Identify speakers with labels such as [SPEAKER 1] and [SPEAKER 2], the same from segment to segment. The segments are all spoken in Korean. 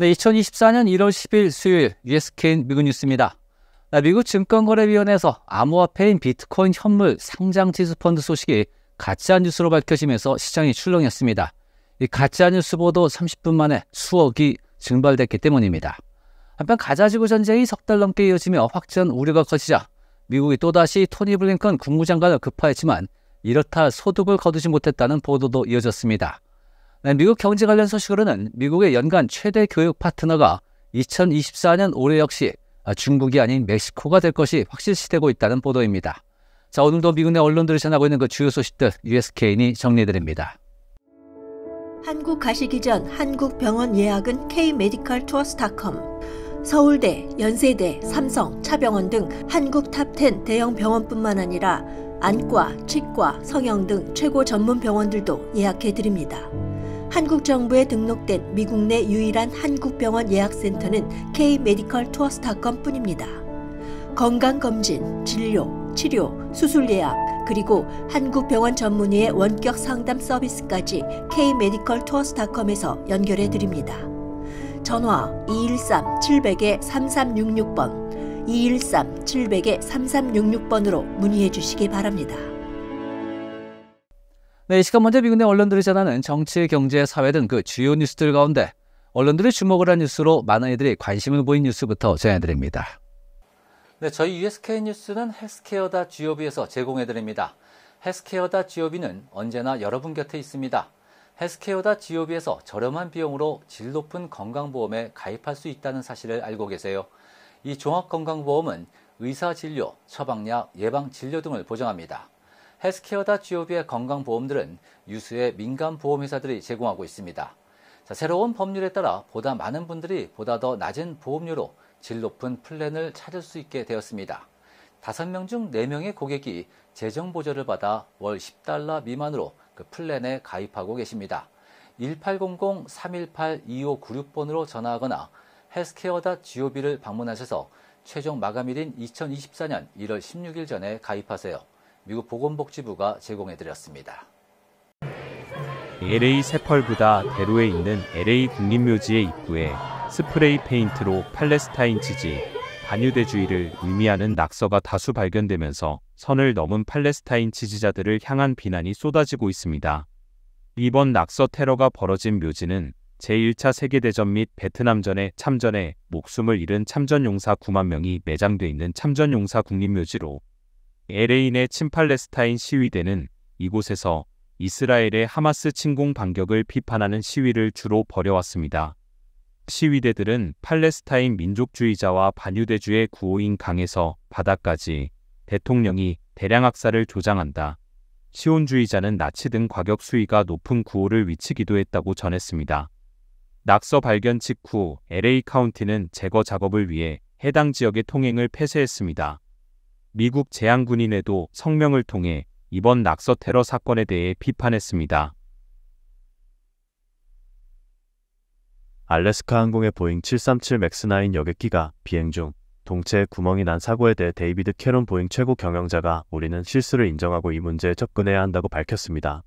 [SPEAKER 1] 네, 2024년 1월 10일 수요일 USKN 미국 뉴스입니다. 네, 미국 증권거래위원회에서 암호화폐인 비트코인 현물 상장 지수 펀드 소식이 가짜 뉴스로 밝혀지면서 시장이 출렁였습니다. 이 가짜 뉴스 보도 30분 만에 수억이 증발됐기 때문입니다. 한편 가자지구 전쟁이 석 달 넘게 이어지며 확전 우려가 커지자 미국이 또다시 토니 블링컨 국무장관을 급파했지만 이렇다 소득을 거두지 못했다는 보도도 이어졌습니다. 미국 경제 관련 소식으로는 미국의 연간 최대 교육 파트너가 2024년 올해 역시 중국이 아닌 멕시코가 될 것이 확실시되고 있다는 보도입니다. 자, 오늘도 미국 내 언론들이 전하고 있는 그 주요 소식들 USK인이 정리해드립니다.
[SPEAKER 2] 한국 가시기 전 한국 병원 예약은 kmedicaltours.com 서울대, 연세대, 삼성, 차병원 등 한국 탑10 대형 병원뿐만 아니라 안과, 치과, 성형 등 최고 전문 병원들도 예약해 드립니다. 한국 정부에 등록된 미국 내 유일한 한국병원 예약센터는 K-메디컬투어스닷컴 뿐입니다. 건강검진, 진료, 치료, 수술 예약, 그리고 한국병원 전문의의 원격 상담 서비스까지 K-메디컬투어스닷컴에서 연결해 드립니다. 전화 213-700-3366번, 213-700-3366번으로 문의해 주시기 바랍니다.
[SPEAKER 1] 네, 이 시간 먼저 미국내 언론들이 전하는 정치, 경제, 사회 등 그 주요 뉴스들 가운데 언론들이 주목을 한 뉴스로 많은 이들이 관심을 보인 뉴스부터 전해드립니다. 네, 저희 USK 뉴스는 헬스케어다 GOB에서 제공해드립니다. 헬스케어다 GOB는 언제나 여러분 곁에 있습니다. 헬스케어다 GOB에서 저렴한 비용으로 질 높은 건강보험에 가입할 수 있다는 사실을 알고 계세요. 이 종합건강보험은 의사진료, 처방약, 예방진료 등을 보장합니다. 헬스케어다 GOB의 건강보험들은 유수의 민간보험회사들이 제공하고 있습니다. 자, 새로운 법률에 따라 보다 많은 분들이 보다 더 낮은 보험료로 질 높은 플랜을 찾을 수 있게 되었습니다. 5명 중 4명의 고객이 재정 보조를 받아 월 10달러 미만으로 그 플랜에 가입하고 계십니다. 1800-318-2596번으로 전화하거나 헬스케어다 GOB를 방문하셔서 최종 마감일인 2024년 1월 16일 전에 가입하세요. 미국 보건복지부가 제공해드렸습니다.
[SPEAKER 3] LA 세펄부다 대로에 있는 LA 국립묘지의 입구에 스프레이 페인트로 팔레스타인 지지, 반유대주의를 의미하는 낙서가 다수 발견되면서 선을 넘은 팔레스타인 지지자들을 향한 비난이 쏟아지고 있습니다. 이번 낙서 테러가 벌어진 묘지는 제1차 세계대전 및 베트남전의 참전에 목숨을 잃은 참전용사 9만 명이 매장돼 있는 참전용사 국립묘지로 LA 내 친팔레스타인 시위대는 이곳에서 이스라엘의 하마스 침공 반격을 비판하는 시위를 주로 벌여왔습니다. 시위대들은 팔레스타인 민족주의자와 반유대주의 구호인 강에서 바다까지 대통령이 대량 학살을 조장한다. 시온주의자는 나치 등 과격 수위가 높은 구호를 위치기도 했다고 전했습니다. 낙서 발견 직후 LA 카운티는 제거 작업을 위해 해당 지역의 통행을 폐쇄했습니다. 미국 재향군인에도 성명을 통해
[SPEAKER 4] 이번 낙서 테러 사건에 대해 비판했습니다. 알래스카 항공의 보잉 737 맥스9 여객기가 비행 중 동체에 구멍이 난 사고에 대해 데이비드 캐론 보잉 최고 경영자가 우리는 실수를 인정하고 이 문제에 접근해야 한다고 밝혔습니다.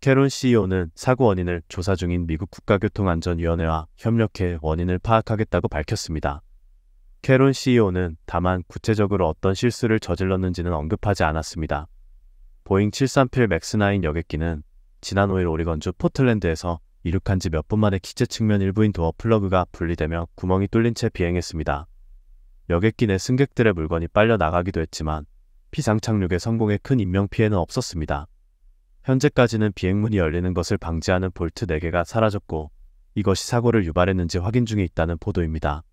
[SPEAKER 4] 캐론 CEO는 사고 원인을 조사 중인 미국 국가교통안전위원회와 협력해 원인을 파악하겠다고 밝혔습니다. 캐론 CEO는 다만 구체적으로 어떤 실수를 저질렀는지는 언급하지 않았습니다. 보잉 737 맥스9 여객기는 지난 5일 오리건주 포틀랜드에서 이륙한 지 몇 분 만에 기체 측면 일부인 도어 플러그가 분리되며 구멍이 뚫린 채 비행했습니다. 여객기 내 승객들의 물건이 빨려 나가기도 했지만 피상 착륙에성공해큰 인명 피해는 없었습니다. 현재까지는 비행문이 열리는 것을 방지하는 볼트 4개가 사라졌고 이것이 사고를 유발했는지 확인 중에 있다는 보도입니다.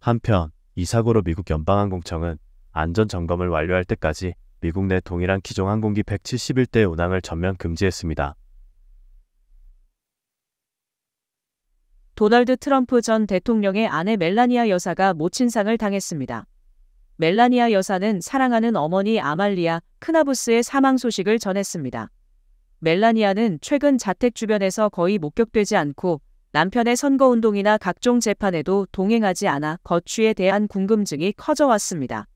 [SPEAKER 4] 한편 이 사고로 미국 연방항공청은 안전 점검을 완료할 때까지 미국 내 동일한 기종 항공기 171대의 운항을 전면 금지했습니다.
[SPEAKER 5] 도널드 트럼프 전 대통령의 아내 멜라니아 여사가 모친상을 당했습니다. 멜라니아 여사는 사랑하는 어머니 아말리아 크나부스의 사망 소식을 전했습니다. 멜라니아는 최근 자택 주변에서 거의 목격되지 않고 남편의 선거운동이나 각종 재판에도 동행하지 않아 거취에 대한 궁금증이 커져왔습니다.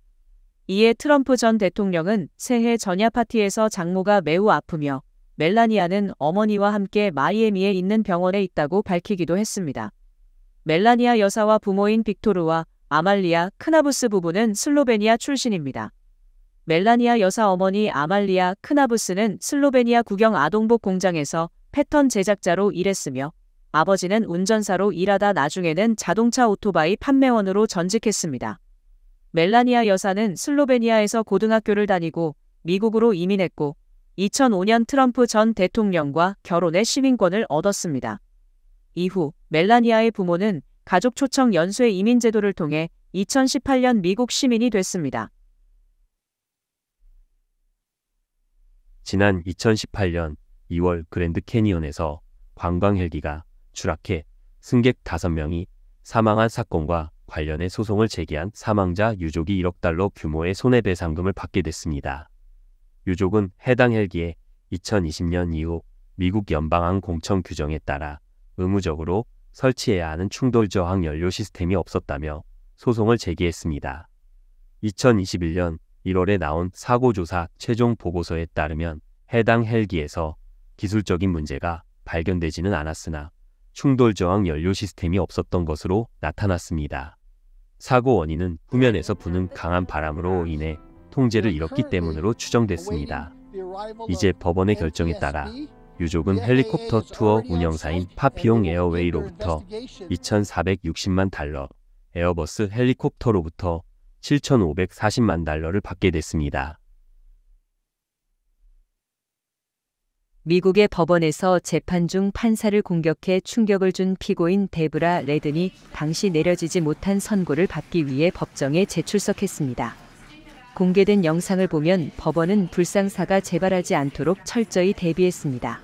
[SPEAKER 5] 이에 트럼프 전 대통령은 새해 전야 파티에서 장모가 매우 아프며 멜라니아는 어머니와 함께 마이애미에 있는 병원에 있다고 밝히기도 했습니다. 멜라니아 여사와 부모인 빅토르와 아말리아 크나부스 부부는 슬로베니아 출신입니다. 멜라니아 여사 어머니 아말리아 크나부스는 슬로베니아 국영 아동복 공장에서 패턴 제작자로 일했으며 아버지는 운전사로 일하다 나중에는 자동차 오토바이 판매원으로 전직했습니다. 멜라니아 여사는 슬로베니아에서 고등학교를 다니고 미국으로 이민했고 2005년 트럼프 전 대통령과 결혼해 시민권을 얻었습니다. 이후 멜라니아의 부모는 가족 초청 연쇄 이민 제도를 통해 2018년 미국 시민이 됐습니다.
[SPEAKER 6] 지난 2018년 2월 그랜드 캐니언에서 관광 헬기가 추락해 승객 5명이 사망한 사건과 관련해 소송을 제기한 사망자 유족이 1억 달러 규모의 손해배상금을 받게 됐습니다. 유족은 해당 헬기에 2020년 이후 미국 연방항 공청 규정에 따라 의무적으로 설치해야 하는 충돌 저항 연료 시스템이 없었다며 소송을 제기했습니다. 2021년 1월에 나온 사고조사 최종 보고서에 따르면 해당 헬기에서 기술적인 문제가 발견되지는 않았으나 충돌 저항 연료 시스템이 없었던 것으로 나타났습니다. 사고 원인은 후면에서 부는 강한 바람으로 인해 통제를 잃었기 때문으로 추정됐습니다. 이제 법원의 결정에 따라 유족은 헬리콥터 투어 운영사인 파피용 에어웨이로부터 2,460만 달러, 에어버스 헬리콥터로부터 7,540만 달러를 받게 됐습니다.
[SPEAKER 7] 미국의 법원에서 재판 중 판사를 공격해 충격을 준 피고인 데브라 레든이 당시 내려지지 못한 선고를 받기 위해 법정에 재출석했습니다. 공개된 영상을 보면 법원은 불상사가 재발하지 않도록 철저히 대비했습니다.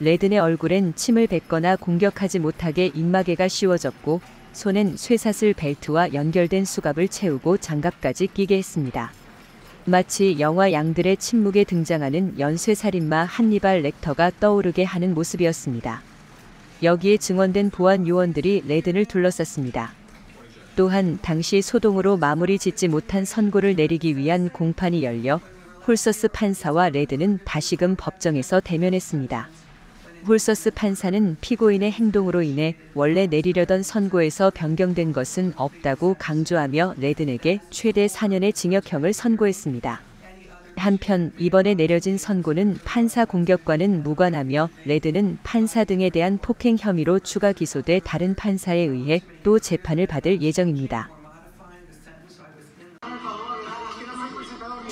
[SPEAKER 7] 레든의 얼굴엔 침을 뱉거나 공격하지 못하게 입마개가 씌워졌고 손엔 쇠사슬 벨트와 연결된 수갑을 채우고 장갑까지 끼게 했습니다. 마치 영화 양들의 침묵에 등장하는 연쇄살인마 한니발 렉터가 떠오르게 하는 모습이었습니다. 여기에 증원된 보안 요원들이 레든을 둘러쌌습니다. 또한 당시 소동으로 마무리 짓지 못한 선고를 내리기 위한 공판이 열려 홀서스 판사와 레드는 다시금 법정에서 대면했습니다. 홀서스 판사는 피고인의 행동으로 인해 원래 내리려던 선고에서 변경된 것은 없다고 강조하며 레든에게 최대 4년의 징역형을 선고했습니다. 한편 이번에 내려진 선고는 판사 공격과는 무관하며 레드는 판사 등에 대한 폭행 혐의로 추가 기소돼 다른 판사에 의해 또 재판을 받을 예정입니다.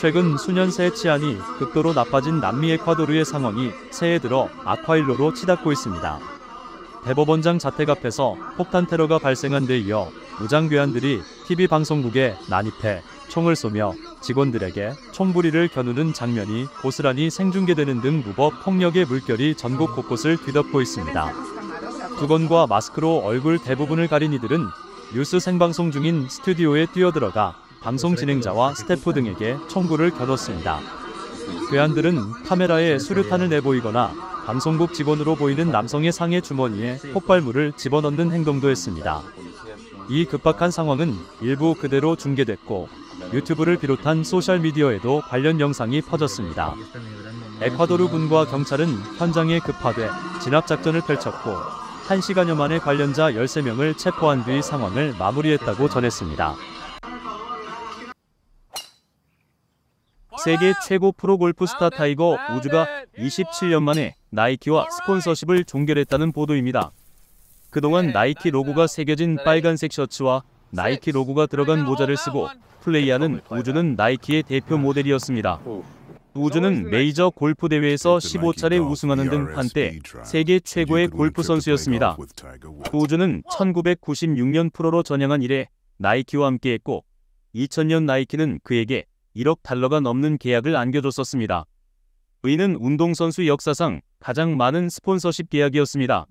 [SPEAKER 3] 최근 수년 새 치안이 극도로 나빠진 남미 에콰도르의 상황이 새해 들어 악화일로로 치닫고 있습니다. 대법원장 자택 앞에서 폭탄 테러가 발생한 데 이어 무장괴한들이 TV 방송국에 난입해 총을 쏘며 직원들에게 총부리를 겨누는 장면이 고스란히 생중계되는 등 무법 폭력의 물결이 전국 곳곳을 뒤덮고 있습니다. 두건과 마스크로 얼굴 대부분을 가린 이들은 뉴스 생방송 중인 스튜디오에 뛰어들어가 방송 진행자와 스태프 등에게 청구를 겨눴습니다. 괴한들은 카메라에 수류탄을 내보이거나 방송국 직원으로 보이는 남성의 상의 주머니에 폭발물을 집어넣는 행동도 했습니다. 이 급박한 상황은 일부 그대로 중계됐고 유튜브를 비롯한 소셜미디어에도 관련 영상이 퍼졌습니다. 에콰도르 군과 경찰은 현장에 급파돼 진압작전을 펼쳤고 1시간여 만에 관련자 13명을 체포한 뒤 상황을 마무리했다고 전했습니다. 세계 최고 프로골프 스타 타이거 우즈가 27년 만에 나이키와 스폰서십을 종결했다는 보도입니다. 그동안 네, 나이키 로고가 새겨진 빨간색 셔츠와 나이키 로고가 들어간 네, 모자를 네, 쓰고 플레이하는 우즈는 나이키의 대표 모델이었습니다. 우즈는 메이저 골프 대회에서 15차례 우승하는 등 한때 세계 최고의 골프 선수였습니다. 우즈는 1996년 어. 프로로 전향한 이래 나이키와 함께했고 2000년 나이키는 그에게 1억 달러가 넘는 계약을 안겨줬었습니다. 의는 운동선수 역사상 가장 많은 스폰서십 계약이었습니다.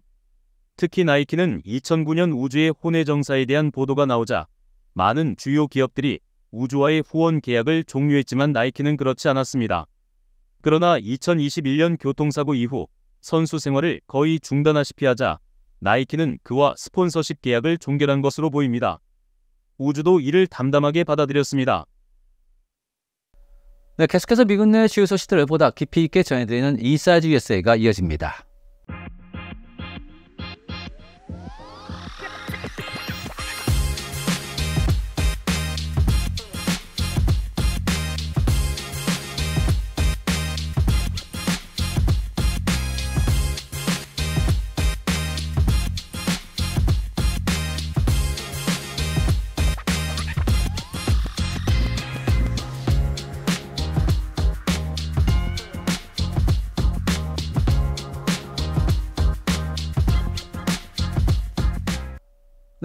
[SPEAKER 3] 특히 나이키는 2009년 우주의 혼외 정사에 대한 보도가 나오자 많은 주요 기업들이 우주와의 후원 계약을 종료했지만 나이키는 그렇지 않았습니다. 그러나 2021년 교통사고 이후 선수 생활을 거의 중단하시피 하자 나이키는 그와 스폰서십 계약을 종결한 것으로 보입니다. 우주도 이를
[SPEAKER 1] 담담하게 받아들였습니다. 네, 계속해서 미국 내 주요 소식들을 보다 깊이 있게 전해드리는 이사이즈 USA가 이어집니다.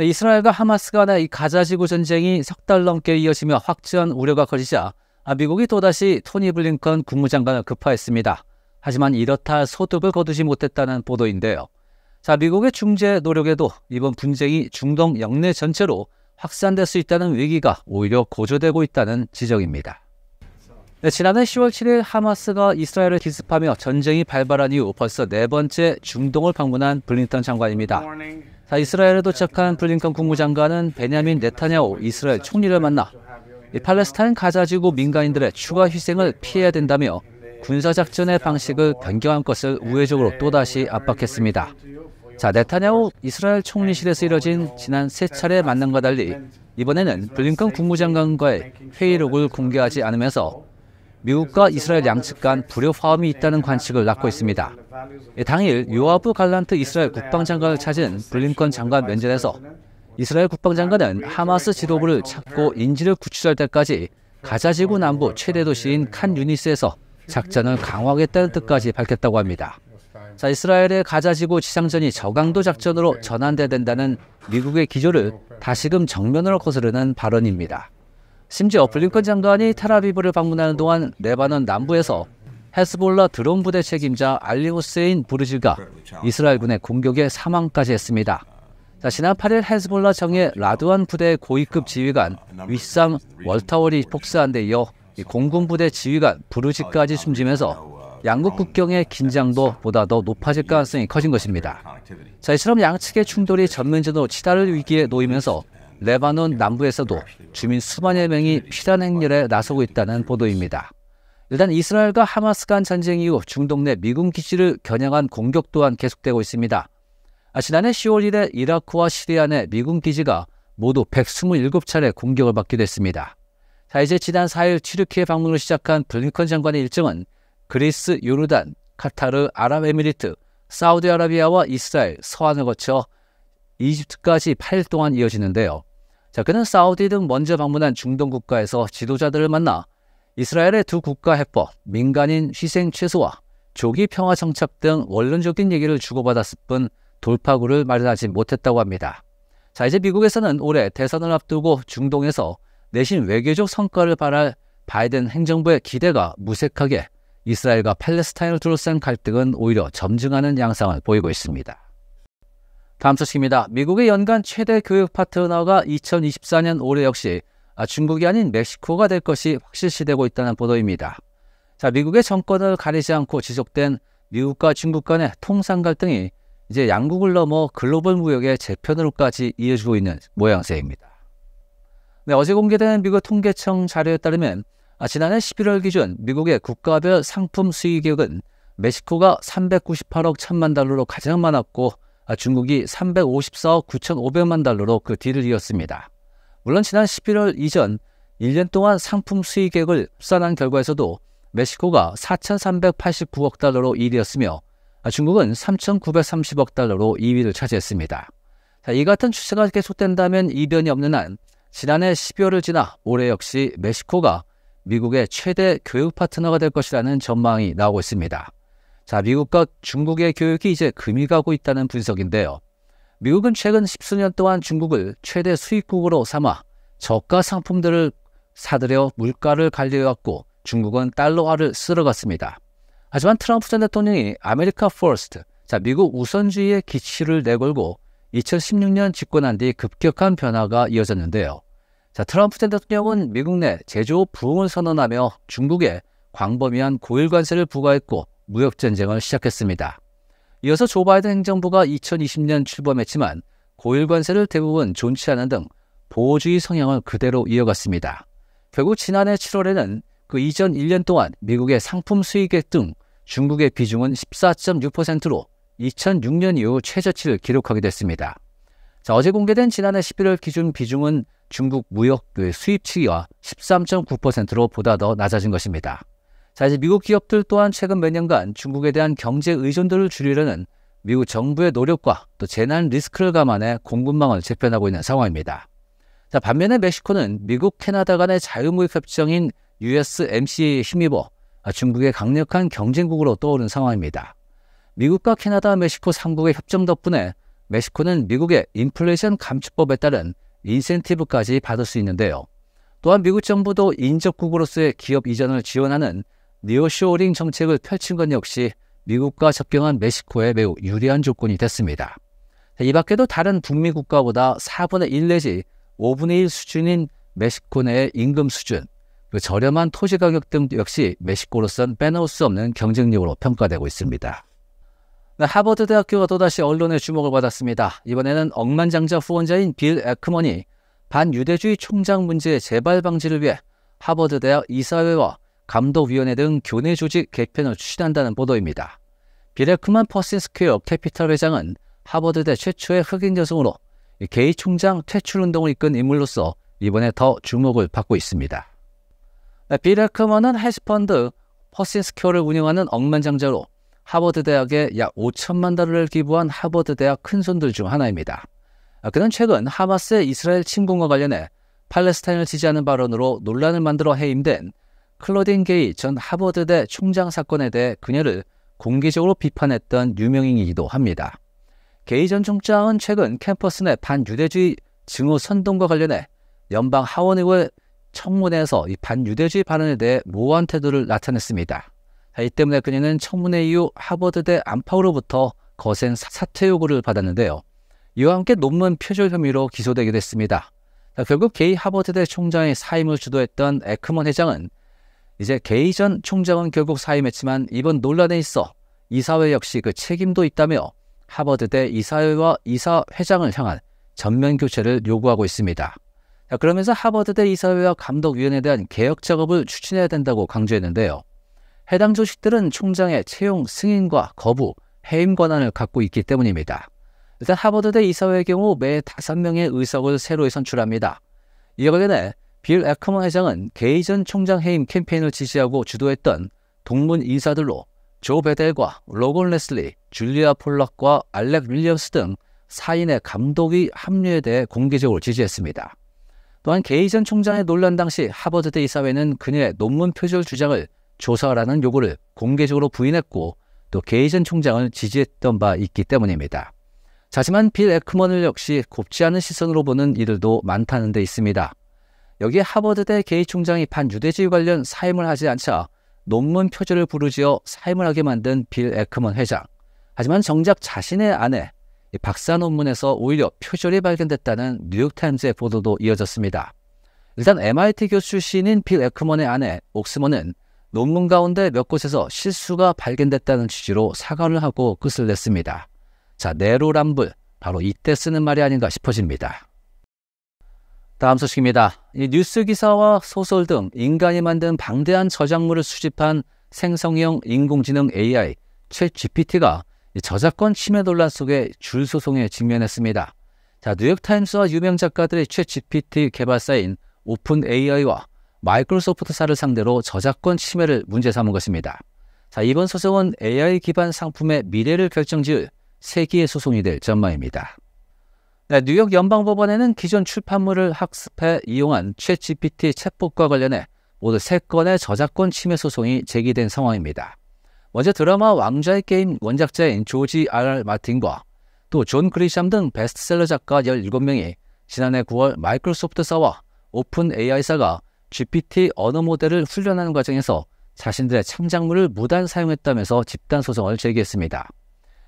[SPEAKER 1] 네, 이스라엘과 하마스 간의 이 가자 지구 전쟁이 석 달 넘게 이어지며 확전한 우려가 커지자 미국이 또다시 토니 블링컨 국무장관을 급파했습니다. 하지만 이렇다 소득을 거두지 못했다는 보도인데요. 자, 미국의 중재 노력에도 이번 분쟁이 중동 영내 전체로 확산될 수 있다는 위기가 오히려 고조되고 있다는 지적입니다. 네, 지난해 10월 7일 하마스가 이스라엘을 기습하며 전쟁이 발발한 이후 벌써 네 번째 중동을 방문한 블링턴 장관입니다. 자, 이스라엘에 도착한 블링컨 국무장관은 베냐민 네타냐오 이스라엘 총리를 만나 이 팔레스타인 가자지구 민간인들의 추가 희생을 피해야 된다며 군사작전의 방식을 변경한 것을 우회적으로 또다시 압박했습니다. 자, 네타냐후 이스라엘 총리실에서 이뤄진 지난 세 차례 만남과 달리 이번에는 블링컨 국무장관과의 회의록을 공개하지 않으면서 미국과 이스라엘 양측 간불효 화음이 있다는 관측을 낳고 있습니다. 예, 당일 요아브 갈란트 이스라엘 국방장관을 찾은 블링컨 장관 면전에서 이스라엘 국방장관은 하마스 지도부를 찾고 인질을 구출할 때까지 가자지구 남부 최대 도시인 칸 유니스에서 작전을 강화하겠다는 뜻까지 밝혔다고 합니다. 자, 이스라엘의 가자지구 지상전이 저강도 작전으로 전환돼야 된다는 미국의 기조를 다시금 정면으로 거스르는 발언입니다. 심지어 블링컨 장관이 테라비브를 방문하는 동안 레바논 남부에서 헤스볼라 드론 부대 책임자 알리 호세인 부르지가 이스라엘군의 공격에 사망까지 했습니다. 자, 지난 8일 헤스볼라 정의 라드완 부대 고위급 지휘관 윗상 월타월이 폭스한데 이어 공군 부대 지휘관 부르지까지 숨지면서 양국 국경의 긴장도 보다 더 높아질 가능성이 커진 것입니다. 자, 이처럼 양측의 충돌이 전면전으로 치달을 위기에 놓이면서 레바논 남부에서도 주민 수만여 명이 피난 행렬에 나서고 있다는 보도입니다. 일단 이스라엘과 하마스 간 전쟁 이후 중동 내 미군 기지를 겨냥한 공격 또한 계속되고 있습니다. 아, 지난해 10월 1일에 이라크와 시리아 내 미군 기지가 모두 127차례 공격을 받기도했습니다 자, 이제 지난 4일 튀르키에 방문을 시작한 블링컨 장관의 일정은 그리스, 요르단, 카타르, 아랍에미리트, 사우디아라비아와 이스라엘, 서한을 거쳐 이집트까지 8일 동안 이어지는데요. 자, 그는 사우디 등 먼저 방문한 중동 국가에서 지도자들을 만나 이스라엘의 두 국가 해법, 민간인 희생 최소화, 조기 평화 정착 등 원론적인 얘기를 주고받았을 뿐 돌파구를 마련하지 못했다고 합니다. 자, 이제 미국에서는 올해 대선을 앞두고 중동에서 내신 외교적 성과를 바랄 바이든 행정부의 기대가 무색하게 이스라엘과 팔레스타인을 둘러싼 갈등은 오히려 점증하는 양상을 보이고 있습니다. 다음 소식입니다. 미국의 연간 최대 교육 파트너가 2024년 올해 역시 아, 중국이 아닌 멕시코가 될 것이 확실시되고 있다는 보도입니다. 자, 미국의 정권을 가리지 않고 지속된 미국과 중국 간의 통상 갈등이 이제 양국을 넘어 글로벌 무역의 재편으로까지 이어지고 있는
[SPEAKER 2] 모양새입니다.
[SPEAKER 1] 네, 어제 공개된 미국 통계청 자료에 따르면 아, 지난해 11월 기준 미국의 국가별 상품 수익액은 멕시코가 398억 1 천만 달러로 가장 많았고 아, 중국이 354억 9,500만 달러로 그 뒤를 이었습니다. 물론 지난 11월 이전 1년 동안 상품 수익액을 합산한 결과에서도 멕시코가 4,389억 달러로 1위였으며 아, 중국은 3,930억 달러로 2위를 차지했습니다. 이 같은 추세가 계속된다면 이변이 없는 한 지난해 12월을 지나 올해 역시 멕시코가 미국의 최대 교육 파트너가 될 것이라는 전망이 나오고 있습니다. 자, 미국과 중국의 교육이 이제 금이 가고 있다는 분석인데요. 미국은 최근 1 0수년 동안 중국을 최대 수입국으로 삼아 저가 상품들을 사들여 물가를 관리해왔고 중국은 달러화를 쓸어갔습니다. 하지만 트럼프 전 대통령이 아메리카 퍼스트, 자, 미국 우선주의의 기치를 내걸고 2016년 집권한 뒤 급격한 변화가 이어졌는데요. 자, 트럼프 전 대통령은 미국 내 제조 부흥을 선언하며 중국에 광범위한 고일 관세를 부과했고 무역전쟁을 시작했습니다. 이어서 조 바이든 행정부가 2020년 출범했지만 고일관세를 대부분 존치 하는 등 보호주의 성향을 그대로 이어갔습니다. 결국 지난해 7월에는 그 이전 1년 동안 미국의 상품 수익액 등 중국의 비중은 14.6%로 2006년 이후 최저치를 기록하게 됐습니다. 자, 어제 공개된 지난해 11월 기준 비중은 중국 무역 그 수입치기와 13.9%로 보다 더 낮아진 것입니다. 자, 이제 미국 기업들 또한 최근 몇 년간 중국에 대한 경제 의존도를 줄이려는 미국 정부의 노력과 또 재난 리스크를 감안해 공급망을 재편하고 있는 상황입니다. 자, 반면에 멕시코는 미국, 캐나다 간의 자유무역 협정인 USMC에 힘입어 중국의 강력한 경쟁국으로 떠오른 상황입니다. 미국과 캐나다, 멕시코 3국의 협정 덕분에 멕시코는 미국의 인플레이션 감축법에 따른 인센티브까지 받을 수 있는데요. 또한 미국 정부도 인접국으로서의 기업 이전을 지원하는 니오쇼링 정책을 펼친 건 역시 미국과 접경한 멕시코에 매우 유리한 조건이 됐습니다. 이 밖에도 다른 북미 국가보다 4분의 1 내지 5분의 1 수준인 멕시코 내의 임금 수준, 그 저렴한 토지 가격 등 역시 멕시코로선 빼놓을 수 없는 경쟁력으로 평가되고 있습니다. 네, 하버드 대학교가 또다시 언론의 주목을 받았습니다. 이번에는 억만장자 후원자인 빌 에크먼이 반유대주의 총장 문제의 재발 방지를 위해 하버드 대학 이사회와 감독위원회 등 교내 조직 개편을 추진한다는 보도입니다. 비레크만 퍼슨스퀘어 캐피털 회장은 하버드대 최초의 흑인 여성으로 게이 총장 퇴출 운동을 이끈 인물로서 이번에 더 주목을 받고 있습니다. 네, 비레크먼은 헬스펀드 퍼슨스퀘어를 운영하는 억만장자로 하버드 대학에 약 5천만 달러를 기부한 하버드 대학 큰손들 중 하나입니다. 그는 최근 하마스의 이스라엘 침공과 관련해 팔레스타인을 지지하는 발언으로 논란을 만들어 해임된 클로딘 게이 전 하버드대 총장 사건에 대해 그녀를 공개적으로 비판했던 유명인이기도 합니다. 게이 전 총장은 최근 캠퍼스 내 반유대주의 증오 선동과 관련해 연방 하원의회 청문회에서 이 반유대주의 발언에 대해 모호한 태도를 나타냈습니다. 이 때문에 그녀는 청문회 이후 하버드대 안팎으로부터 거센 사퇴 요구를 받았는데요. 이와 함께 논문 표절 혐의로 기소되기도했습니다 결국 게이 하버드대 총장의 사임을 주도했던 에크먼 회장은 이제 게이 전 총장은 결국 사임했지만 이번 논란에 있어 이사회 역시 그 책임도 있다며 하버드대 이사회와 이사회장을 향한 전면 교체를 요구하고 있습니다. 그러면서 하버드대 이사회와 감독위원회에 대한 개혁 작업을 추진해야 된다고 강조했는데요. 해당 조직들은 총장의 채용 승인과 거부, 해임 권한을 갖고 있기 때문입니다. 일단 하버드대 이사회의 경우 매5 명의 의석을 새로 선출합니다. 이에 관련해 빌 에크먼 회장은 게이전 총장 해임 캠페인을 지시하고 주도했던 동문 인사들로 조 베델과 로건 레슬리, 줄리아 폴락과 알렉 윌리엄스 등 4인의 감독이 합류에 대해 공개적으로 지지했습니다. 또한 게이전 총장의 논란 당시 하버드대 이사회는 그녀의 논문 표절 주장을 조사하라는 요구를 공개적으로 부인했고 또 게이전 총장을 지지했던 바 있기 때문입니다. 하지만 빌 에크먼을 역시 곱지 않은 시선으로 보는 이들도 많다는 데 있습니다. 여기에 하버드대 게이 총장이 반유대주의 관련 사임을 하지 않자 논문 표절을 부르지어 사임을 하게 만든 빌 에크먼 회장. 하지만 정작 자신의 아내 박사 논문에서 오히려 표절이 발견됐다는 뉴욕타임즈의 보도도 이어졌습니다. 일단 MIT 교수 신인 빌 에크먼의 아내 옥스먼은 논문 가운데 몇 곳에서 실수가 발견됐다는 취지로 사과를 하고 끝을 냈습니다. 자, 네로람블 바로 이때 쓰는 말이 아닌가 싶어집니다. 다음 소식입니다. 뉴스 기사와 소설 등 인간이 만든 방대한 저작물을 수집한 생성형 인공지능 AI 최 g p t 가 저작권 침해 논란 속에 줄소송에 직면했습니다. 자, 뉴욕타임스와 유명 작가들의 최 g p t 개발사인 오픈 AI와 마이크로소프트사를 상대로 저작권 침해를 문제 삼은 것입니다. 자, 이번 소송은 AI 기반 상품의 미래를 결정지을 세기의 소송이 될 전망입니다. 네, 뉴욕 연방법원에는 기존 출판물을 학습해 이용한 최 g p t 챗봇과 관련해 모두 세건의 저작권 침해 소송이 제기된 상황입니다. 먼저 드라마 왕좌의 게임 원작자인 조지 R. 마틴과 또 존 그리샴 등 베스트셀러 작가 17명이 지난해 9월 마이크로소프트사와 오픈 AI사가 GPT 언어 모델을 훈련하는 과정에서 자신들의 창작물을 무단 사용했다면서 집단 소송을 제기했습니다.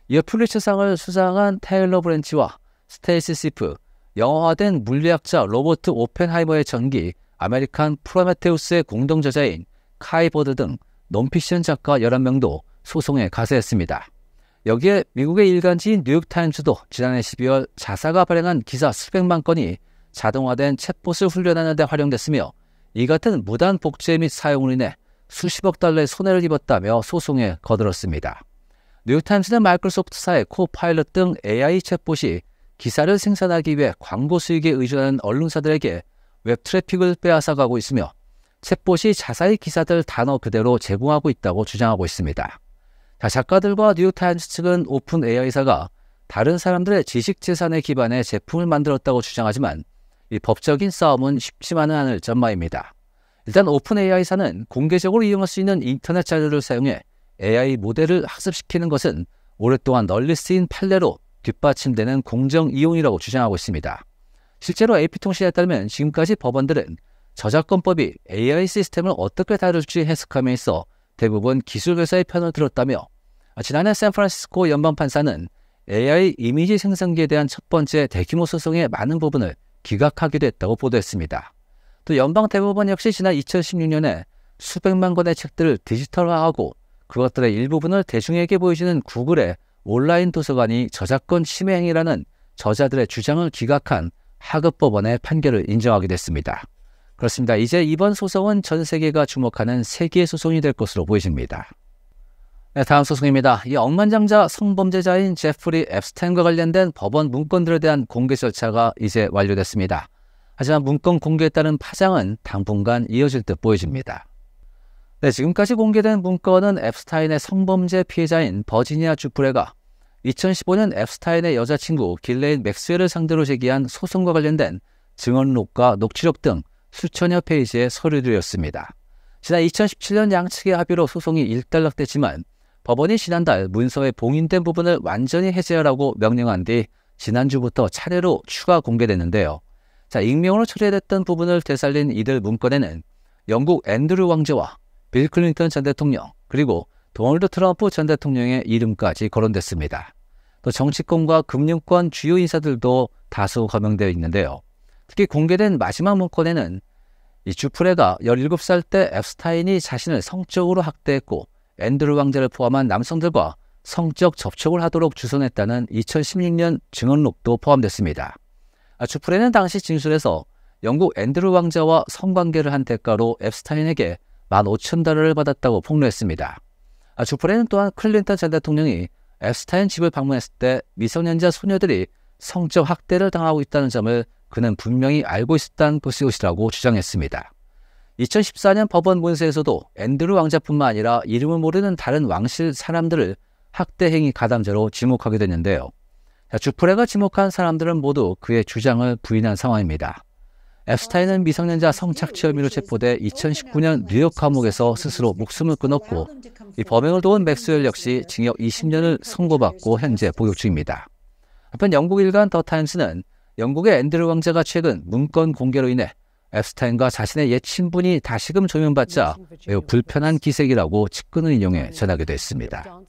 [SPEAKER 1] 이어 플리츠상을 수상한 테일러 브랜치와 스테이시 시프, 영화화된 물리학자 로버트 오펜하이머의 전기, 아메리칸 프로메테우스의 공동 저자인 카이버드 등논피션 작가 11명도 소송에 가세했습니다. 여기에 미국의 일간지인 뉴욕타임스도 지난해 12월 자사가 발행한 기사 수백만 건이 자동화된 챗봇을 훈련하는 데 활용됐으며 이 같은 무단 복제 및사용으 인해 수십억 달러의 손해를 입었다며 소송에 거들었습니다. 뉴욕타임스는 마이크로소프트사의 코파일럿 등 AI 챗봇이 기사를 생산하기 위해 광고 수익에 의존하는 언론사들에게 웹 트래픽을 빼앗아가고 있으며 챗봇이 자사의 기사들 단어 그대로 제공하고 있다고 주장하고 있습니다. 자, 작가들과 뉴타임스 측은 오픈 AI사가 다른 사람들의 지식 재산에 기반해 제품을 만들었다고 주장하지만 이 법적인 싸움은 쉽지만은 않을 전망입니다. 일단 오픈 AI사는 공개적으로 이용할 수 있는 인터넷 자료를 사용해 AI 모델을 학습시키는 것은 오랫동안 널리 쓰인 판례로 뒷받침되는 공정이용이라고 주장하고 있습니다. 실제로 AP통신에 따르면 지금까지 법원들은 저작권법이 AI 시스템을 어떻게 다룰지 해석함에 있어 대부분 기술회사의 편을 들었다며 지난해 샌프란시스코 연방판사는 AI 이미지 생성기에 대한 첫 번째 대규모 소송의 많은 부분을 기각하기도 했다고 보도했습니다. 또 연방 대법원 역시 지난 2016년에 수백만 권의 책들을 디지털화하고 그것들의 일부분을 대중에게 보여주는 구글의 온라인 도서관이 저작권 침해 행위라는 저자들의 주장을 기각한 하급법원의 판결을 인정하게 됐습니다. 그렇습니다. 이제 이번 소송은 전 세계가 주목하는 세계 소송이 될 것으로 보여집니다. 네, 다음 소송입니다. 이 억만장자 성범죄자인 제프리 앱스텐과 관련된 법원 문건들에 대한 공개 절차가 이제 완료됐습니다. 하지만 문건 공개에 따른 파장은 당분간 이어질 듯 보여집니다. 네, 지금까지 공개된 문건은 앱스타인의 성범죄 피해자인 버지니아 주프레가 2015년 앱스타인의 여자친구 길레인 맥스웰을 상대로 제기한 소송과 관련된 증언록과 녹취록 등 수천여 페이지의 서류들이었습니다. 지난 2017년 양측의 합의로 소송이 일단락됐지만 법원이 지난달 문서에 봉인된 부분을 완전히 해제하라고 명령한 뒤 지난주부터 차례로 추가 공개됐는데요. 자, 익명으로 처리됐던 부분을 되살린 이들 문건에는 영국 앤드류 왕제와 빌 클린턴 전 대통령 그리고 도널드 트럼프 전 대통령의 이름까지 거론됐습니다. 또 정치권과 금융권 주요 인사들도 다수 거명되어 있는데요. 특히 공개된 마지막 문건에는 이 주프레가 17살 때엡스타인이 자신을 성적으로 학대했고 앤드루 왕자를 포함한 남성들과 성적 접촉을 하도록 주선했다는 2016년 증언록도 포함됐습니다. 아, 주프레는 당시 진술에서 영국 앤드루 왕자와 성관계를 한 대가로 엡스타인에게 15,000달러를 받았다고 폭로했습니다. 아, 주프레는 또한 클린턴 전 대통령이 에스타인 집을 방문했을 때 미성년자 소녀들이 성적 학대를 당하고 있다는 점을 그는 분명히 알고 있었다는 것이라고 주장했습니다. 2014년 법원 문서에서도 앤드루 왕자뿐만 아니라 이름을 모르는 다른 왕실 사람들을 학대 행위 가담자로 지목하게 됐는데요. 주프레가 지목한 사람들은 모두 그의 주장을 부인한 상황입니다. 앱스타인은 미성년자 성착취 혐의로 체포돼 2019년 뉴욕 감옥에서 스스로 목숨을 끊었고 이 범행을 도운 맥스웰 역시 징역 20년을 선고받고 현재 복역 중입니다. 한편 영국 일간 더 타임스는 영국의 앤드류 왕자가 최근 문건 공개로 인해 앱스타인과 자신의 옛 친분이 다시금 조명받자 매우 불편한 기색이라고 측근을 인용해 전하기도 했습니다.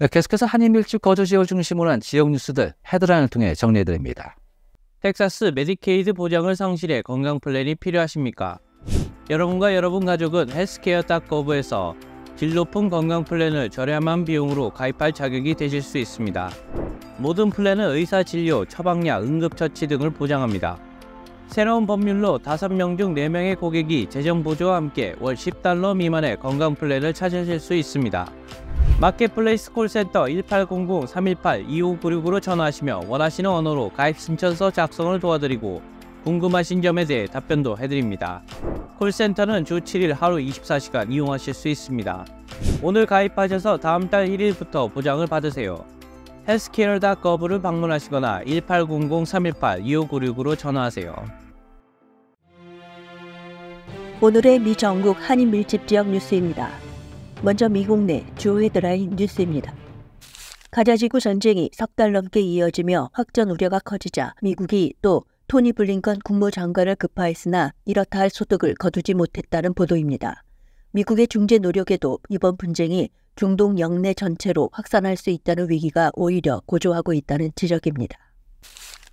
[SPEAKER 1] 네, 계속해서 한인 밀집 거주 지역 중심으로 한 지역 뉴스들 헤드라인을 통해 정리해드립니다. 텍사스 메디케이드 보장을 상실해 건강 플랜이 필요하십니까? 여러분과 여러분 가족은 헬스케어닷거브에서 질 높은 건강 플랜을 저렴한 비용으로 가입할 자격이 되실 수 있습니다. 모든 플랜은 의사 진료, 처방약, 응급처치 등을 보장합니다. 새로운 법률로 5명 중 4명의 고객이 재정 보조와 함께 월 10달러 미만의 건강 플랜을 찾으실 수 있습니다. 마켓플레이스 콜센터 1800-318-2596으로 전화하시며 원하시는 언어로 가입 신청서 작성을 도와드리고 궁금하신 점에 대해 답변도 해드립니다. 콜센터는 주 7일 하루 24시간 이용하실 수 있습니다. 오늘 가입하셔서 다음 달 1일부터 보장을 받으세요. 헬스케어.gov를 방문하시거나 1800-318-2596으로 전화하세요.
[SPEAKER 2] 오늘의 미정국 한인 밀집 지역 뉴스입니다. 먼저 미국 내주 헤드라인 뉴스입니다. 가자지구 전쟁이 석 달 넘게 이어지며 확전 우려가 커지자 미국이 또 토니 블링컨 국무장관을 급파했으나 이렇다 할 소득을 거두지 못했다는 보도입니다. 미국의 중재 노력에도 이번 분쟁이 중동 영내 전체로 확산할 수 있다는 위기가 오히려 고조하고 있다는 지적입니다.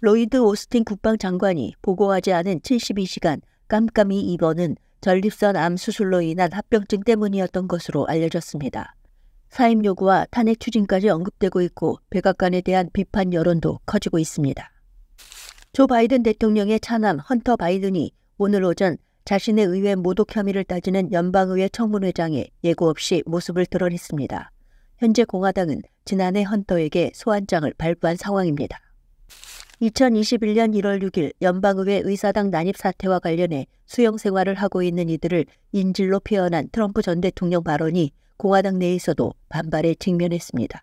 [SPEAKER 2] 로이드 오스틴 국방장관이 보고하지 않은 72시간 깜깜이 입원은 전립선 암 수술로 인한 합병증 때문이었던 것으로 알려졌습니다. 사임 요구와 탄핵 추진까지 언급되고 있고 백악관에 대한 비판 여론도 커지고 있습니다. 조 바이든 대통령의 차남 헌터 바이든이 오늘 오전 자신의 의회 모독 혐의를 따지는 연방의회 청문회장에 예고 없이 모습을 드러냈습니다. 현재 공화당은 지난해 헌터에게 소환장을 발부한 상황입니다. 2021년 1월 6일 연방의회 의사당 난입 사태와 관련해 수영 생활을 하고 있는 이들을 인질로 표현한 트럼프 전 대통령 발언이 공화당 내에서도 반발에 직면했습니다.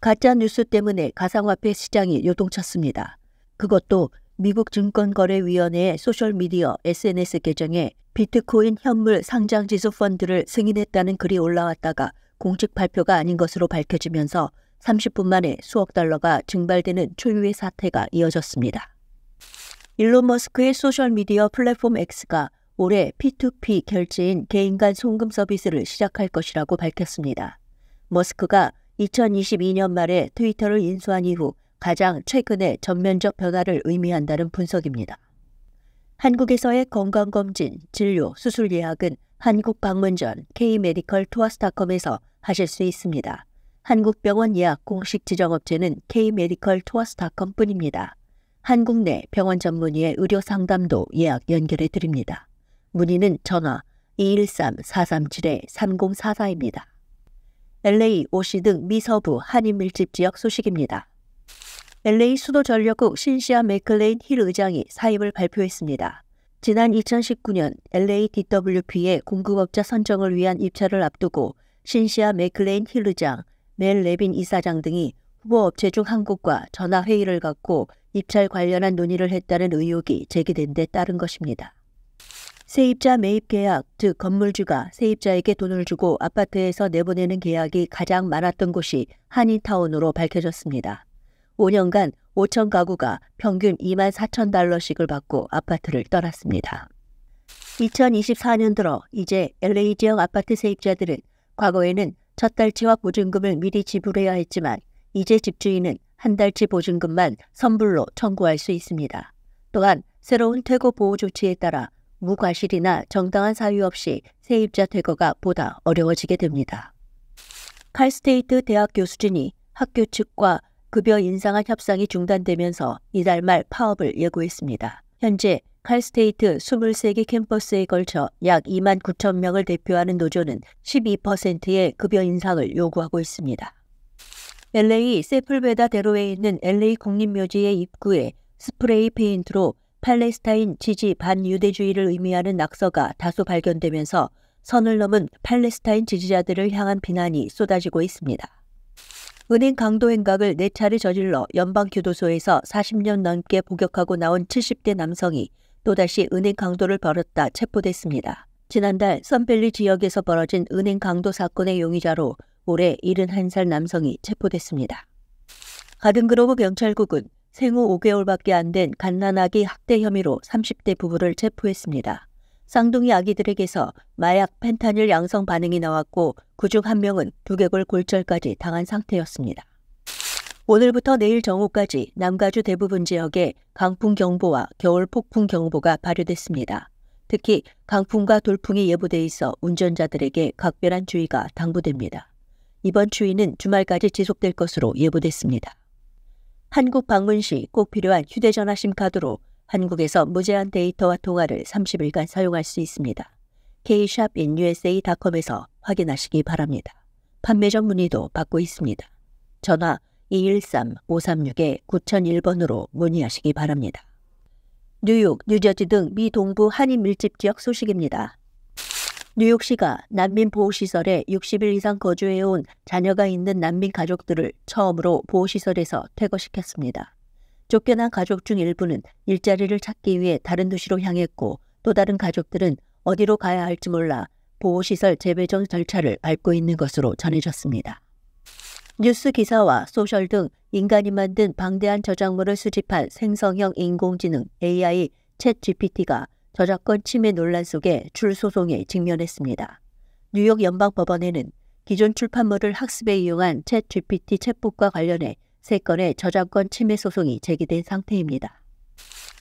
[SPEAKER 2] 가짜 뉴스 때문에 가상화폐 시장이 요동쳤습니다. 그것도 미국 증권거래위원회의 소셜미디어 SNS 계정에 비트코인 현물 상장지수 펀드를 승인했다는 글이 올라왔다가 공식 발표가 아닌 것으로 밝혀지면서 30분 만에 수억 달러가 증발되는 초유의 사태가 이어졌습니다. 일론 머스크의 소셜미디어 플랫폼 X가 올해 P2P 결제인 개인간 송금 서비스를 시작할 것이라고 밝혔습니다. 머스크가 2022년 말에 트위터를 인수한 이후 가장 최근의 전면적 변화를 의미한다는 분석입니다. 한국에서의 건강검진, 진료, 수술 예약은 한국 방문 전 K메디컬 투어스닷컴에서 하실 수 있습니다. 한국병원 예약 공식 지정업체는 K-메디컬 투어스닷컴뿐입니다. 한국 내 병원 전문의의 의료 상담도 예약 연결해 드립니다. 문의는 전화 213-437-3044입니다. LA, OC 등 미서부 한인 밀집 지역 소식입니다. LA 수도전력국 신시아 맥클레인 힐 의장이 사임을 발표했습니다. 지난 2019년 LA DWP의 공급업자 선정을 위한 입찰을 앞두고 신시아 맥클레인 힐 의장, 멜 레빈 이사장 등이 후보 업체 중 한 곳과 전화 회의를 갖고 입찰 관련한 논의를 했다는 의혹이 제기된 데 따른 것입니다. 세입자 매입 계약, 즉 건물주가 세입자에게 돈을 주고 아파트에서 내보내는 계약이 가장 많았던 곳이 한인타운으로 밝혀졌습니다. 5년간 5천 가구가 평균 2만 4천 달러씩을 받고 아파트를 떠났습니다. 2024년 들어 이제 LA 지역 아파트 세입자들은 과거에는 첫 달치와 보증금을 미리 지불해야 했지만 이제 집주인은 한 달치 보증금만 선불로 청구할 수 있습니다. 또한 새로운 퇴거 보호 조치에 따라 무과실이나 정당한 사유 없이 세입자 퇴거가 보다 어려워지게 됩니다. 칼스테이트 대학 교수진이 학교 측과 급여 인상안 협상이 중단되면서 이달 말 파업을 예고했습니다. 현재 28스테이트 23개 캠퍼스에 걸쳐 약 2만 9천 명을 대표하는 노조는 12%의 급여 인상을 요구하고 있습니다. LA 세풀베다 대로에 있는 LA 국립묘지의 입구에 스프레이 페인트로 팔레스타인 지지 반유대주의를 의미하는 낙서가 다소 발견되면서 선을 넘은 팔레스타인 지지자들을 향한 비난이 쏟아지고 있습니다. 은행 강도 행각을 네 차례 저질러 연방 교도소에서 40년 넘게 복역하고 나온 70대 남성이 또다시 은행 강도를 벌였다 체포됐습니다. 지난달 선밸리 지역에서 벌어진 은행 강도 사건의 용의자로 올해 71살 남성이 체포됐습니다. 가든그로브 경찰국은 생후 5개월밖에 안 된 갓난아기 학대 혐의로 30대 부부를 체포했습니다. 쌍둥이 아기들에게서 마약 펜타닐 양성 반응이 나왔고 그 중 한 명은 두개골 골절까지 당한 상태였습니다. 오늘부터 내일 정오까지 남가주 대부분 지역에 강풍경보와 겨울 폭풍경보가 발효됐습니다. 특히 강풍과 돌풍이 예보돼 있어 운전자들에게 각별한 주의가 당부됩니다. 이번 추위는 주말까지 지속될 것으로 예보됐습니다. 한국 방문 시 꼭 필요한 휴대전화 심카드로 한국에서 무제한 데이터와 통화를 30일간 사용할 수 있습니다. k-inusa.com에서 확인하시기 바랍니다. 판매점 문의도 받고 있습니다. 전화 213-536-9001번으로 문의하시기 바랍니다. 뉴욕, 뉴저지 등 미 동부 한인 밀집 지역 소식입니다. 뉴욕시가 난민 보호시설에 60일 이상 거주해온 자녀가 있는 난민 가족들을 처음으로 보호시설에서 퇴거시켰습니다. 쫓겨난 가족 중 일부는 일자리를 찾기 위해 다른 도시로 향했고 또 다른 가족들은 어디로 가야 할지 몰라 보호시설 재배정 절차를 밟고 있는 것으로 전해졌습니다. 뉴스 기사와 소셜 등 인간이 만든 방대한 저작물을 수집한 생성형 인공지능 AI 챗 GPT가 저작권 침해 논란 속에 출소송에 직면했습니다. 뉴욕 연방법원에는 기존 출판물을 학습에 이용한 챗 GPT 챗봇과 관련해 3건의 저작권 침해 소송이 제기된 상태입니다.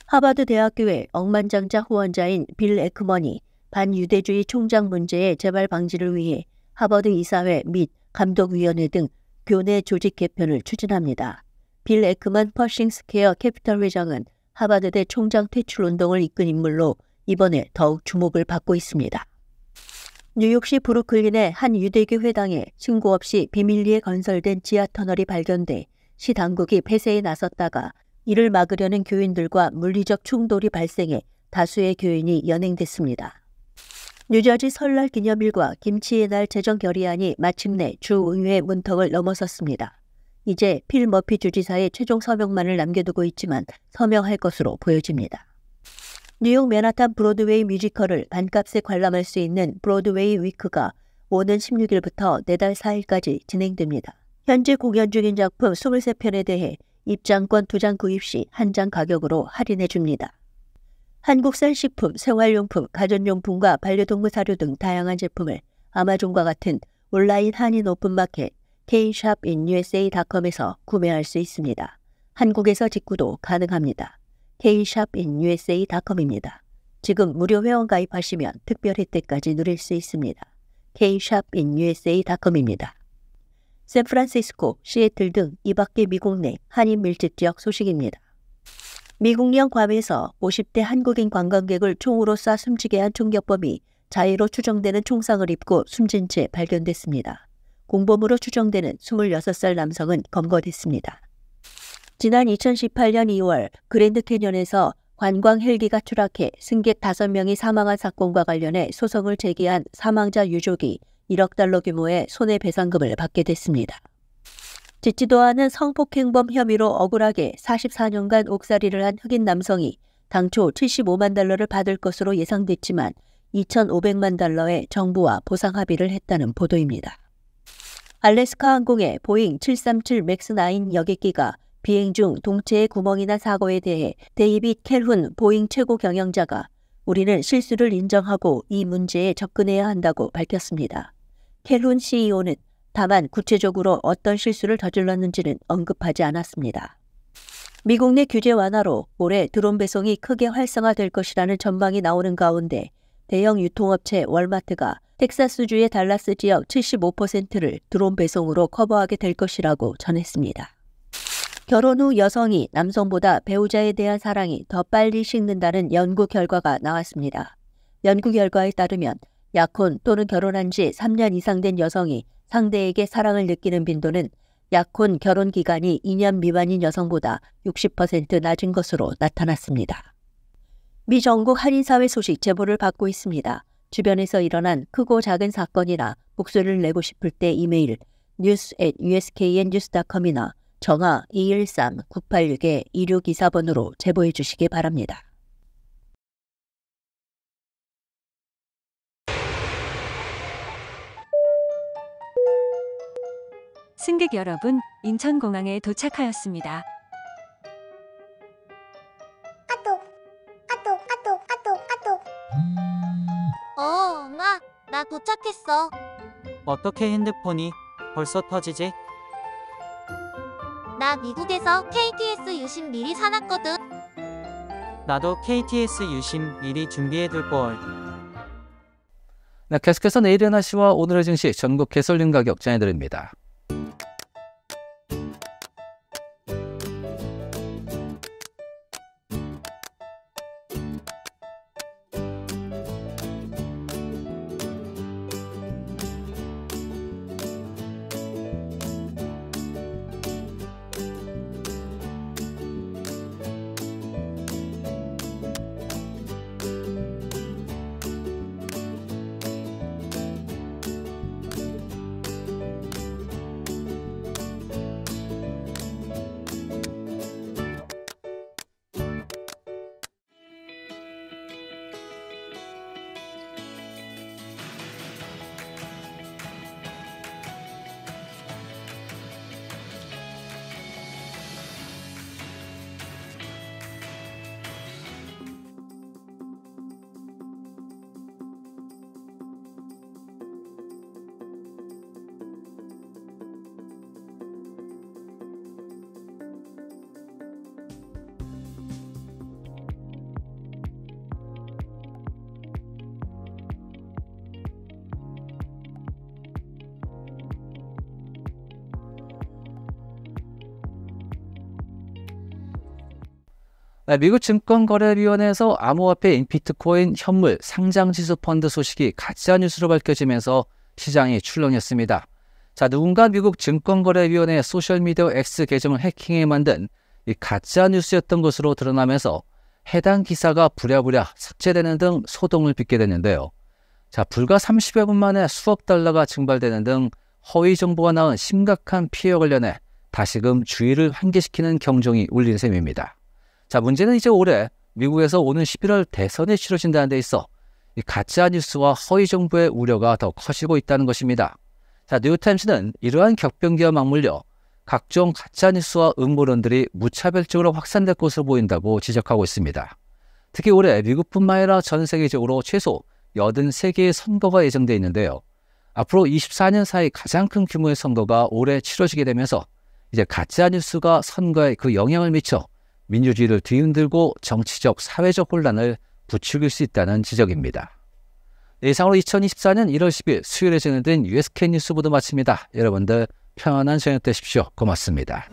[SPEAKER 2] 하버드 대학교의 억만장자 후원자인 빌 에크먼이 반유대주의 총장 문제의 재발 방지를 위해 하버드 이사회 및 감독위원회 등 교내 조직 개편을 추진합니다. 빌 에크만 퍼싱 스케어 캐피털 회장은 하버드대 총장 퇴출 운동을 이끈 인물로 이번에 더욱 주목을 받고 있습니다. 뉴욕시 브루클린의 한 유대교 회당에 신고 없이 비밀리에 건설된 지하 터널이 발견돼 시 당국이 폐쇄에 나섰다가 이를 막으려는 교인들과 물리적 충돌이 발생해 다수의 교인이 연행됐습니다. 뉴저지 설날 기념일과 김치의 날 재정 결의안이 마침내 주의회 문턱을 넘어섰습니다. 이제 필 머피 주지사의 최종 서명만을 남겨두고 있지만 서명할 것으로 보여집니다. 뉴욕 맨하탄 브로드웨이 뮤지컬을 반값에 관람할 수 있는 브로드웨이 위크가 오는 16일부터 내달 4일까지 진행됩니다. 현재 공연 중인 작품 23편에 대해 입장권 2장 구입 시 1장 가격으로 할인해 줍니다. 한국산 식품, 생활용품, 가전용품과 반려동물 사료 등 다양한 제품을 아마존과 같은 온라인 한인 오픈마켓 kshopinUSA.com에서 구매할 수 있습니다. 한국에서 직구도 가능합니다. kshopinUSA.com입니다. 지금 무료 회원 가입하시면 특별 혜택까지 누릴 수 있습니다. kshopinUSA.com입니다. 샌프란시스코, 시애틀 등 이밖의 미국 내 한인 밀집 지역 소식입니다. 미국령 괌에서 50대 한국인 관광객을 총으로 쏴 숨지게 한 총격범이 자해로 추정되는 총상을 입고 숨진 채 발견됐습니다. 공범으로 추정되는 26살 남성은 검거됐습니다. 지난 2018년 2월 그랜드 캐년에서 관광 헬기가 추락해 승객 5명이 사망한 사건과 관련해 소송을 제기한 사망자 유족이 1억 달러 규모의 손해배상금을 받게 됐습니다. 짓지도 않은 성폭행범 혐의로 억울하게 44년간 옥살이를 한 흑인 남성이 당초 75만 달러를 받을 것으로 예상됐지만 2,500만 달러의 정부와 보상 합의를 했다는 보도입니다. 알래스카 항공의 보잉 737 맥스9 여객기가 비행 중 동체의 구멍이나 사고에 대해 데이빗 켈훈 보잉 최고 경영자가 우리는 실수를 인정하고 이 문제에 접근해야 한다고 밝혔습니다. 켈훈 CEO는 다만 구체적으로 어떤 실수를 저질렀는지는 언급하지 않았습니다. 미국 내 규제 완화로 올해 드론 배송이 크게 활성화될 것이라는 전망이 나오는 가운데 대형 유통업체 월마트가 텍사스주의 달라스 지역 75%를 드론 배송으로 커버하게 될 것이라고 전했습니다. 결혼 후 여성이 남성보다 배우자에 대한 사랑이 더 빨리 식는다는 연구 결과가 나왔습니다. 연구 결과에 따르면 약혼 또는 결혼한 지 3년 이상 된 여성이 상대에게 사랑을 느끼는 빈도는 약혼 결혼 기간이 2년 미만인 여성보다 60% 낮은 것으로 나타났습니다. 미 전국 한인사회 소식 제보를 받고 있습니다. 주변에서 일어난 크고 작은 사건이나 목소리를 내고 싶을 때 이메일 news at usknnews.com이나 전화 213-986-2624번으로 제보해 주시기 바랍니다.
[SPEAKER 7] 승객 여러분, 인천공항에 도착하였습니다.
[SPEAKER 4] 어, 엄마, 나 도착했어.
[SPEAKER 1] 어떻게 핸드폰이 벌써 터지지?
[SPEAKER 4] 나 미국에서 KTS 유심
[SPEAKER 2] 미리 사놨거든.
[SPEAKER 1] 나도 KTS 유심 미리 준비해둘걸. 네, 계속해서 내일의 날씨와 오늘의 증시 전국 개설된 가격 전해드립니다. 네, 미국 증권거래위원회에서 암호화폐 인피트코인 현물 상장지수 펀드 소식이 가짜뉴스로 밝혀지면서 시장이 출렁였습니다. 자, 누군가 미국 증권거래위원회 의 소셜미디어 X 계정을 해킹해 만든 이 가짜뉴스였던 것으로 드러나면서 해당 기사가 부랴부랴 삭제되는 등 소동을 빚게 됐는데요. 자, 불과 30여 분 만에 수억 달러가 증발되는 등 허위 정보가 나온 심각한 피해 관련해 다시금 주의를 환기시키는 경종이 울린 셈입니다. 자, 문제는 이제 올해 미국에서 오는 11월 대선이 치러진다는 데 있어 가짜 뉴스와 허위 정보의 우려가 더 커지고 있다는 것입니다. 자, 뉴욕타임스는 이러한 격변기와 맞물려 각종 가짜 뉴스와 음모론들이 무차별적으로 확산될 것으로 보인다고 지적하고 있습니다. 특히 올해 미국뿐만 아니라 전 세계적으로 최소 83개의 선거가 예정돼 있는데요. 앞으로 24년 사이 가장 큰 규모의 선거가 올해 치러지게 되면서 이제 가짜 뉴스가 선거에 그 영향을 미쳐 민주주의를 뒤흔들고 정치적, 사회적 혼란을 부추길 수 있다는 지적입니다. 이상으로 2024년 1월 10일 수요일에 진행된 USK 뉴스 보도 마칩니다. 여러분들 평안한 저녁 되십시오. 고맙습니다.